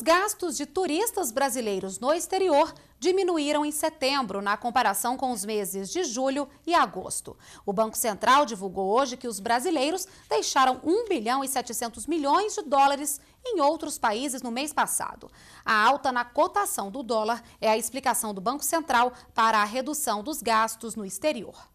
Os gastos de turistas brasileiros no exterior diminuíram em setembro, na comparação com os meses de julho e agosto. O Banco Central divulgou hoje que os brasileiros deixaram 1 bilhão e 700 milhões de dólares em outros países no mês passado. A alta na cotação do dólar é a explicação do Banco Central para a redução dos gastos no exterior.